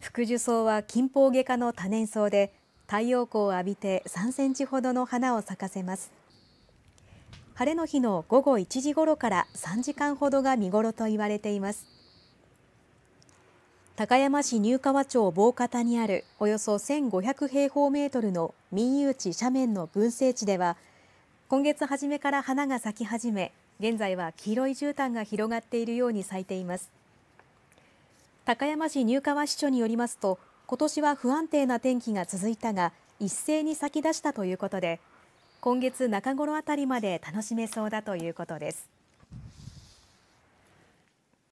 福寿草はキン外科の多年草で太陽光を浴びて3センチほどの花を咲かせます。晴れの日の午後1時頃から3時間ほどが見頃と言われています。高山市入川町防方にあるおよそ1500平方メートルの民有地斜面の群生地では今月初めから花が咲き始め現在は黄色い絨毯が広がっているように咲いています。高山市入川支所によりますとことしは不安定な天気が続いたが一斉に咲き出したということで今月中頃あたりまで楽しめそうだということです。